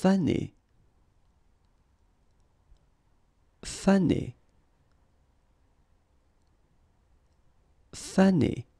fané fané fané